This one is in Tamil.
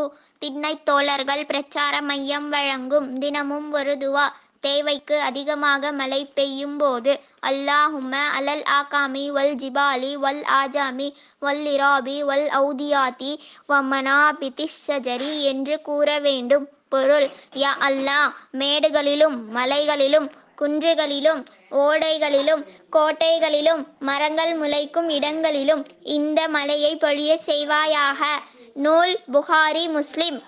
சிறப்பு திண்ணை தோழர்கள் பிரச்சார மையம் வழங்கும் தினமும் ஒரு துவா தேவைக்கு அதிகமாக மழை பெய்யும் போது அல்லாஹும அலல் ஆகாமி வல் ஜிபாலி வல் ஆஜாமி வல் இராபி வல் ஔதியாதி வமனாபிதி பிதிஷரி என்று கூற வேண்டும் பொருள் யா அல்லாஹ் மேடுகளிலும் மலைகளிலும் குன்றுகளிலும் ஓடைகளிலும் கோட்டைகளிலும் மரங்கள் முளைக்கும் இடங்களிலும் இந்த மலையை பொழிய செய்வாயாக நூல் புகாரி முஸ்லிம்